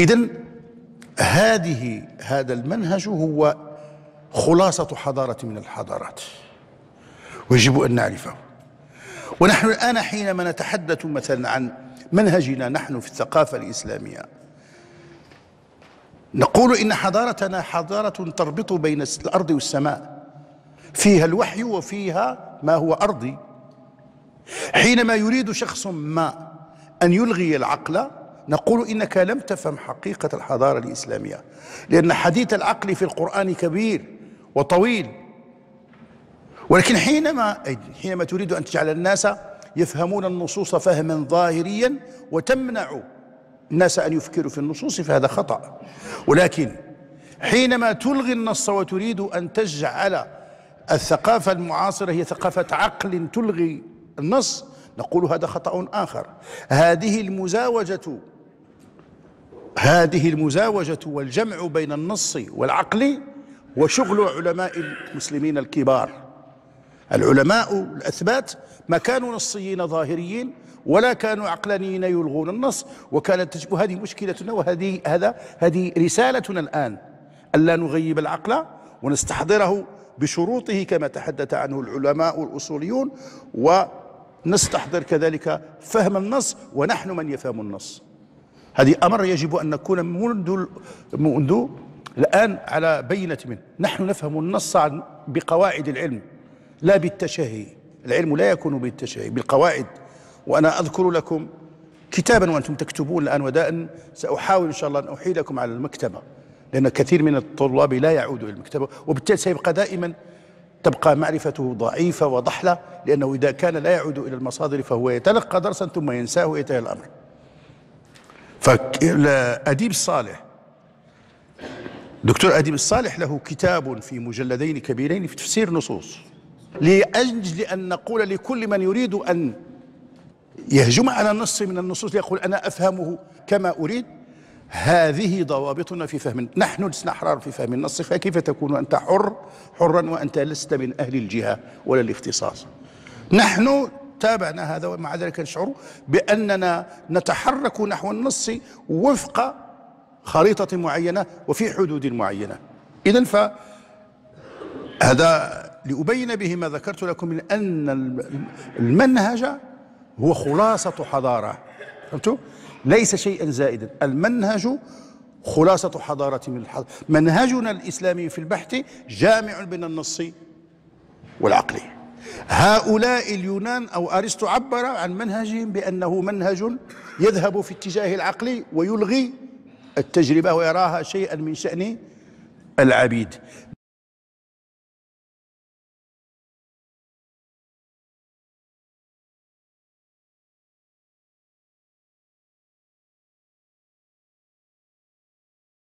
إذا هذه هذا المنهج هو خلاصة حضارة من الحضارات ويجب أن نعرفه ونحن الآن حينما نتحدث مثلا عن منهجنا نحن في الثقافة الإسلامية نقول إن حضارتنا حضارة تربط بين الأرض والسماء فيها الوحي وفيها ما هو أرضي حينما يريد شخص ما أن يلغي العقل نقول إنك لم تفهم حقيقة الحضارة الإسلامية لأن حديث العقل في القرآن كبير وطويل ولكن حينما حينما تريد أن تجعل الناس يفهمون النصوص فهما ظاهريا وتمنع الناس أن يفكروا في النصوص فهذا خطأ ولكن حينما تلغي النص وتريد أن تجعل الثقافة المعاصرة هي ثقافة عقل تلغي النص نقول هذا خطأ آخر هذه المزاوجة هذه المزاوجة والجمع بين النص والعقل وشغل علماء المسلمين الكبار العلماء الأثبات ما كانوا نصيين ظاهريين ولا كانوا عقلانيين يلغون النص وكانت تجب هذه مشكلتنا وهذه هذا هذه رسالتنا الآن ألا نغيب العقل ونستحضره بشروطه كما تحدث عنه العلماء الأصوليون و نستحضر كذلك فهم النص ونحن من يفهم النص هذه أمر يجب أن نكون منذ منذ الآن على بينة منه نحن نفهم النص بقواعد العلم لا بالتشهي العلم لا يكون بالتشهي بالقواعد وأنا أذكر لكم كتابا وأنتم تكتبون الآن وداء سأحاول إن شاء الله أن أحيلكم على المكتبة لأن كثير من الطلاب لا يعودوا إلى المكتبة وبالتالي سيبقى دائما تبقى معرفته ضعيفة وضحلة لأنه إذا كان لا يعود إلى المصادر فهو يتلقى درسا ثم ينساه ويتهي الأمر فأديب الصالح دكتور أديب الصالح له كتاب في مجلدين كبيرين في تفسير نصوص لأجل أن نقول لكل من يريد أن يهجم على نص من النصوص ليقول أنا أفهمه كما أريد هذه ضوابطنا في فهم نحن لسنا أحرار في فهم النص فكيف تكون أنت حر حرا وأنت لست من أهل الجهة ولا الاختصاص نحن تابعنا هذا ومع ذلك نشعر بأننا نتحرك نحو النص وفق خريطة معينة وفي حدود معينة إذا ف هذا لأبين به ما ذكرت لكم من أن المنهج هو خلاصة حضارة فهمتوا؟ ليس شيئا زائدا المنهج خلاصة حضارة من الحضارة منهجنا الإسلامي في البحث جامع بين النص والعقل هؤلاء اليونان أو أرسطو عبر عن منهجهم بأنه منهج يذهب في اتجاه العقل ويلغي التجربة ويراها شيئا من شأن العبيد